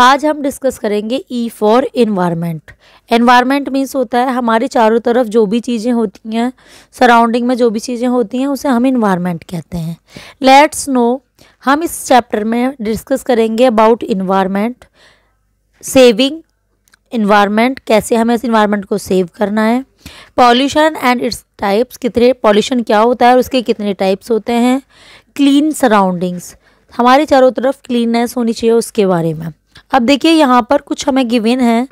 आज हम डिस्कस करेंगे E for environment environment means होता है हमारे चारों तरफ जो भी चीज़ें होती हैं सराउंडिंग में जो भी चीज़ें होती हैं उसे हम इन्वायरमेंट कहते हैं लेट्स नो हम इस चैप्टर में डिस्कस करेंगे अबाउट इन्वायरमेंट सेविंग इन्वायरमेंट कैसे हमें इस इन्वायरमेंट को सेव करना है पॉल्यूशन एंड इट्स टाइप्स कितने पॉल्यूशन क्या होता है और उसके कितने टाइप्स होते हैं क्लीन सराउंडिंग्स हमारे चारों तरफ क्लीननेस होनी चाहिए उसके बारे में अब देखिए यहाँ पर कुछ हमें गिविन है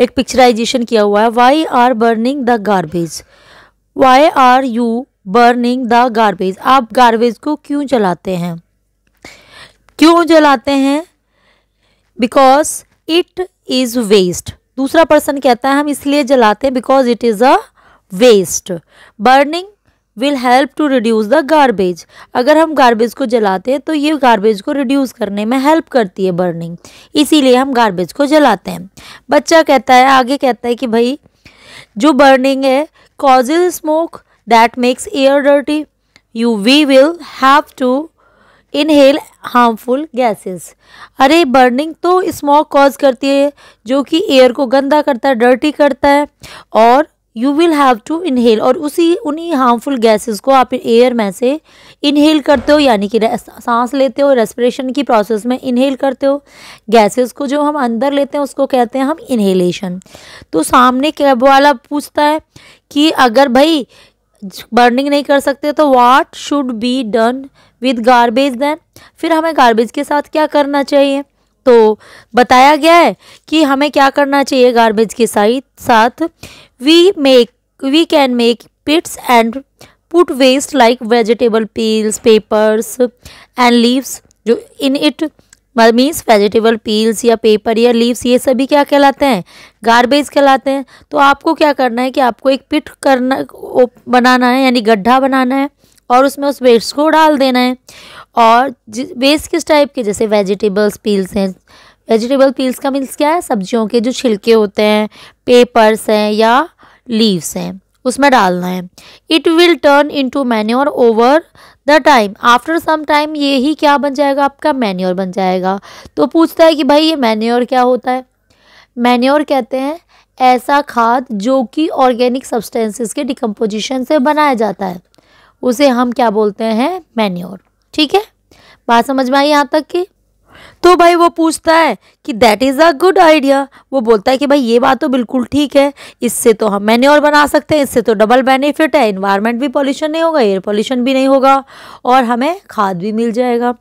एक पिक्चराइजेशन किया हुआ है why are burning the garbage why are you burning the garbage आप गार्बेज को क्यों जलाते हैं क्यों जलाते हैं बिकॉज इट इज़ वेस्ट दूसरा पर्सन कहता है हम इसलिए जलाते हैं because it is a waste burning will help to reduce the garbage अगर हम गारबेज को जलाते हैं तो ये गारबेज को रिड्यूस करने में हेल्प करती है बर्निंग इसीलिए हम गारबेज को जलाते हैं बच्चा कहता है आगे कहता है कि भाई जो बर्निंग है causes smoke that makes air dirty you we will have to inhale harmful gases अरे बर्निंग तो स्मोक कॉज करती है जो कि एयर को गंदा करता है डर्टी करता है और you will have to inhale और उसी उन्हीं हार्मफुल गैसेस को आप एयर में से इनहेल करते हो यानी कि सांस लेते हो रेस्परेशन की प्रोसेस में इनहेल करते हो गैसेस को जो हम अंदर लेते हैं उसको कहते हैं हम इनहेलेशन तो सामने कैब वाला पूछता है कि अगर भाई बर्निंग नहीं कर सकते तो what should be done with garbage then फिर हमें गारबेज के साथ क्या करना चाहिए तो बताया गया है कि हमें क्या करना चाहिए गार्बेज के साथ साथ we make we can make pits and put waste like vegetable peels papers and leaves जो in it means vegetable peels या पेपर या लीव्स ये सभी क्या कहलाते हैं गार्बेज कहलाते हैं तो आपको क्या करना है कि आपको एक पिट करना बनाना है यानी गड्ढा बनाना है और उसमें उस वेस्ट को डाल देना है और वेस्ट किस टाइप के जैसे वेजिटेबल्स पील्स हैं वेजिटेबल पील्स का मीन्स क्या है सब्जियों के जो छिलके होते हैं पेपर्स हैं या लीव्स हैं उसमें डालना है it will turn into manure over the time after some time ये ही क्या बन जाएगा आपका मैन्योर बन जाएगा तो पूछता है कि भाई ये मैन्योर क्या होता है मैन्योर कहते हैं ऐसा खाद जो कि ऑर्गेनिक सब्सटेंसेस के डिकम्पोजिशन से बनाया जाता है उसे हम क्या बोलते हैं मैन्योर ठीक है बात समझ में आई यहाँ तक की तो भाई वो पूछता है कि that is a good idea वो बोलता है कि भाई ये बात तो बिल्कुल ठीक है इससे तो हम मैन्य और बना सकते हैं इससे तो डबल बेनिफिट है इन्वायरमेंट भी पॉल्यूशन नहीं होगा एयर पॉल्यूशन भी नहीं होगा और हमें खाद भी मिल जाएगा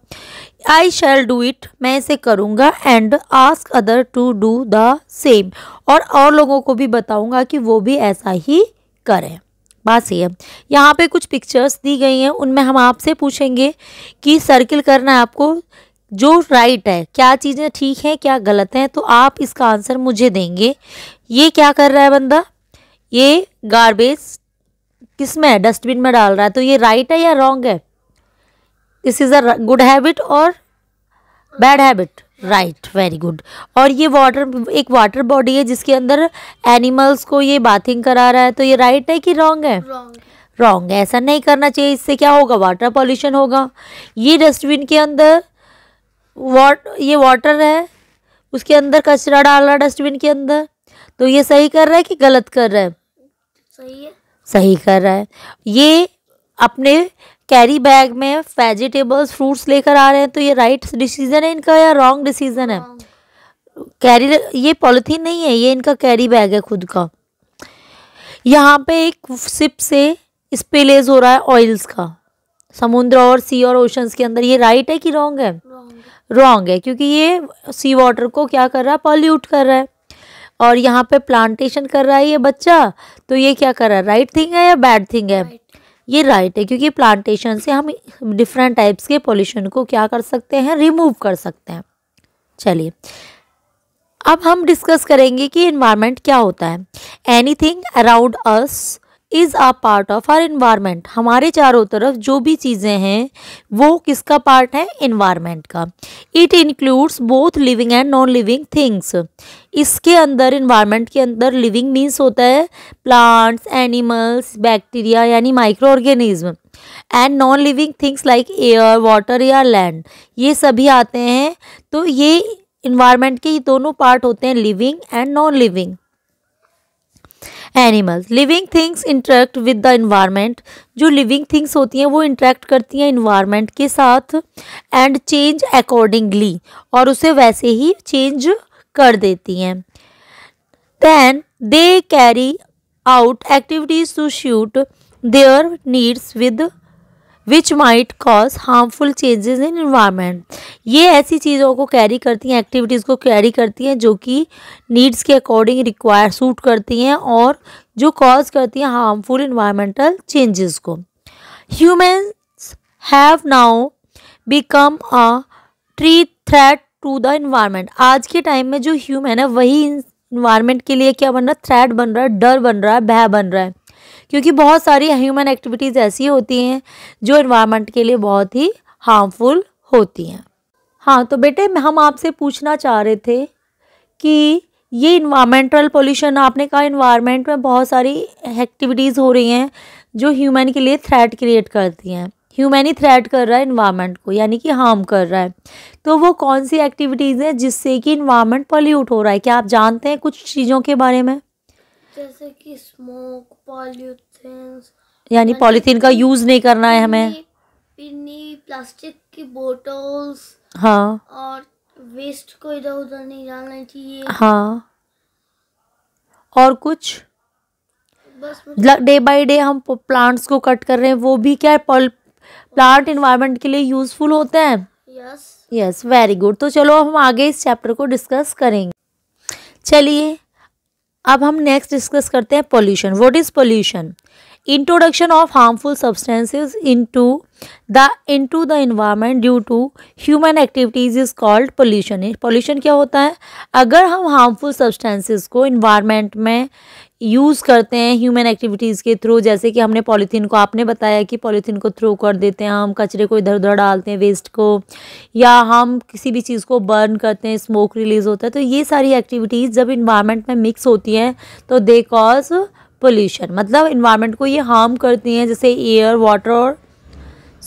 आई शैल डू इट मैं इसे करूँगा and ask other to do the same और लोगों को भी बताऊँगा कि वो भी ऐसा ही करें बात सही है यहाँ पे कुछ पिक्चर्स दी गई हैं उनमें हम आपसे पूछेंगे कि सर्किल करना है आपको जो राइट है क्या चीज़ें ठीक हैं क्या गलत हैं तो आप इसका आंसर मुझे देंगे ये क्या कर रहा है बंदा ये गार्बेज किस में है डस्टबिन में डाल रहा है तो ये राइट है या रॉन्ग है this is a good habit और bad habit right very good और ये वाटर एक वाटर बॉडी है जिसके अंदर एनिमल्स को ये बाथिंग करा रहा है तो ये राइट है कि रॉन्ग है रॉन्ग है ऐसा नहीं करना चाहिए इससे क्या होगा वाटर पॉल्यूशन होगा ये डस्टबिन के अंदर वाट ये वाटर है उसके अंदर कचरा डाल रहा है डस्टबिन के अंदर तो ये सही कर रहा है कि गलत कर रहा है सही है सही कर रहा है ये अपने कैरी बैग में वेजिटेबल्स फ्रूट्स लेकर आ रहे हैं तो ये राइट डिसीज़न है इनका या रॉन्ग डिसीज़न है कैरी ये पॉलिथीन नहीं है ये इनका कैरी बैग है खुद का यहाँ पे एक सिप से स्पेलेज हो रहा है ऑयल्स का समुद्र और सी और ओशंस के अंदर ये राइट है कि रॉन्ग है रॉन्ग है क्योंकि ये सी वाटर को क्या कर रहा है पॉल्यूट कर रहा है और यहाँ पे प्लांटेशन कर रहा है ये बच्चा तो ये क्या कर रहा है राइट थिंग है या बैड थिंग है right. ये राइट है क्योंकि प्लांटेशन से हम डिफरेंट टाइप्स के पोल्यूशन को क्या कर सकते हैं रिमूव कर सकते हैं चलिए अब हम डिस्कस करेंगे कि इन्वायरमेंट क्या होता है anything around us is a part of our environment हमारे चारों तरफ जो भी चीज़ें हैं वो किसका पार्ट है इन्वायरमेंट का it includes both living and non living things इसके अंदर इन्वायरमेंट के अंदर लिविंग मीन्स होता है प्लांट्स एनिमल्स बैक्टीरिया यानी micro organism and non living things like air water या लैंड ये सभी आते हैं तो ये इन्वायरमेंट के ये दोनों पार्ट होते हैं living and non living animals living things interact with the environment जो लिविंग थिंग्स होती हैं वो इंटरेक्ट करती हैं इन्वायरमेंट के साथ एंड चेंज अकॉर्डिंगली और उसे वैसे ही चेंज कर देती हैं then they carry out activities to suit their needs with which might cause harmful changes in environment ये ऐसी चीज़ों को कैरी करती हैं एक्टिविटीज़ को कैरी करती हैं जो कि नीड्स के अकॉर्डिंग रिक्वायर सूट करती हैं और जो कॉज करती हैं हार्मफुल इन्वायरमेंटल चेंजेस को humans have now become a tree threat to the environment आज के टाइम में जो ह्यूमन है वही इन्वायरमेंट के लिए क्या बन रहा है थ्रेट बन रहा है डर बन रहा है भय बन रहा है क्योंकि बहुत सारी ह्यूमन एक्टिविटीज़ ऐसी होती हैं जो इन्वायरमेंट के लिए बहुत ही हार्मफुल होती हैं हाँ तो बेटे हम आपसे पूछना चाह रहे थे कि ये इन्वायरमेंटल पोल्यूशन आपने कहा इन्वायरमेंट में बहुत सारी एक्टिविटीज़ हो रही हैं जो ह्यूमन के लिए थ्रेट क्रिएट करती हैं ह्यूमन ही थ्रेट कर रहा है इन्वायरमेंट को यानी कि हार्म कर रहा है तो वो कौन सी एक्टिविटीज़ हैं जिससे कि इन्वायरमेंट पॉल्यूट हो रहा है क्या आप जानते हैं कुछ चीज़ों के बारे में जैसे कि स्मोक पॉल्यूथेन यानी पॉलीथीन का यूज नहीं करना है हमें पिन्नी प्लास्टिक की बोटल्स हाँ और वेस्ट को इधर उधर नहीं डालना चाहिए हाँ और कुछ डे बाय डे हम प्लांट्स को कट कर रहे हैं वो भी क्या प्लांट इन्वायरमेंट के लिए यूजफुल होते हैं यस यस वेरी गुड तो चलो हम आगे इस चैप्टर को डिस्कस करेंगे चलिए अब हम नेक्स्ट डिस्कस करते हैं pollution what is pollution introduction of harmful substances into the into the environment due to human activities is called pollution pollution क्या होता है अगर हम हार्मफुल सब्सटेंसेस को इन्वायरमेंट में यूज़ करते हैं ह्यूमन एक्टिविटीज़ के थ्रू जैसे कि हमने पॉलीथीन को आपने बताया कि पॉलीथीन को थ्रो कर देते हैं हम कचरे को इधर उधर डालते हैं वेस्ट को या हम किसी भी चीज़ को बर्न करते हैं स्मोक रिलीज़ होता है तो ये सारी एक्टिविटीज़ जब इन्वायरमेंट में मिक्स होती हैं तो दे कॉज पोल्यूशन मतलब इन्वायरमेंट को ये हार्म करती हैं जैसे एयर वाटर और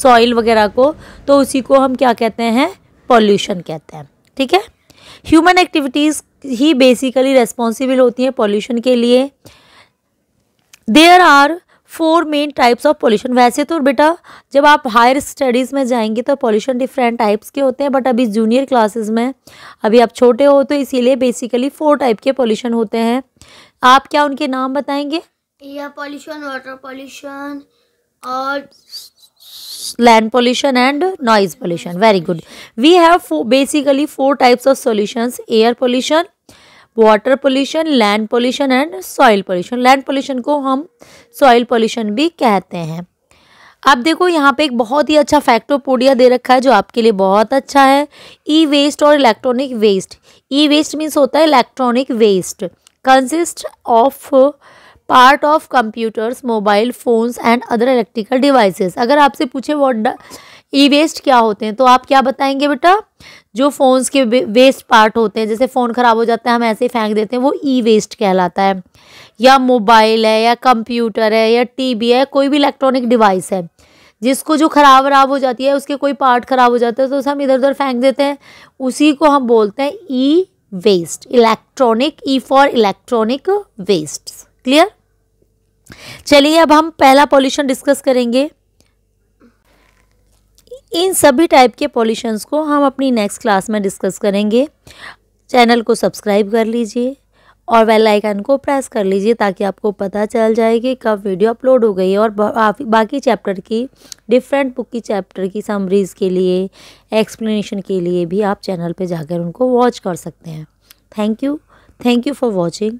सॉइल वगैरह को तो उसी को हम क्या कहते हैं पॉल्यूशन कहते हैं ठीक है ह्यूमन एक्टिविटीज़ ही बेसिकली रेस्पॉन्सिबल होती हैं पॉल्यूशन के लिए there are four main types of pollution वैसे तो बेटा जब आप हायर स्टडीज़ में जाएंगे तो पॉल्यूशन डिफरेंट टाइप्स के होते हैं बट अभी जूनियर क्लासेस में अभी आप छोटे हो तो इसीलिए बेसिकली फोर टाइप के पॉल्यूशन होते हैं आप क्या उनके नाम बताएंगे एयर पॉल्यूशन वाटर पॉल्यूशन और land pollution and noise pollution very good we have four, basically four types of solutions air pollution water pollution land pollution and soil pollution land pollution को हम सॉइल पोल्यूशन भी कहते हैं अब देखो यहाँ पे एक बहुत ही अच्छा फैक्टोपोडिया दे रखा है जो आपके लिए बहुत अच्छा है ई वेस्ट और electronic waste e waste means होता है electronic waste consist of part of computers mobile phones and other electrical devices अगर आपसे पूछे वॉट ई वेस्ट क्या होते हैं तो आप क्या बताएंगे बेटा जो फ़ोन्स के वेस्ट पार्ट होते हैं जैसे फ़ोन ख़राब हो जाता है हम ऐसे ही फेंक देते हैं वो ई वेस्ट कहलाता है या मोबाइल है या कंप्यूटर है या टीवी है कोई भी इलेक्ट्रॉनिक डिवाइस है जिसको जो ख़राब वराब हो जाती है उसके कोई पार्ट ख़राब हो जाता है तो उसे हम इधर उधर फेंक देते हैं उसी को हम बोलते हैं e waste electronic e for electronic waste clear चलिए अब हम पहला पॉल्यूशन डिस्कस करेंगे इन सभी टाइप के पॉल्यूशंस को हम अपनी नेक्स्ट क्लास में डिस्कस करेंगे चैनल को सब्सक्राइब कर लीजिए और बेल आइकन को प्रेस कर लीजिए ताकि आपको पता चल जाए कि कब वीडियो अपलोड हो गई है और बाकी चैप्टर की डिफरेंट बुक की चैप्टर की समरीज़ के लिए एक्सप्लेनेशन के लिए भी आप चैनल पे जाकर उनको वॉच कर सकते हैं thank you thank you for watching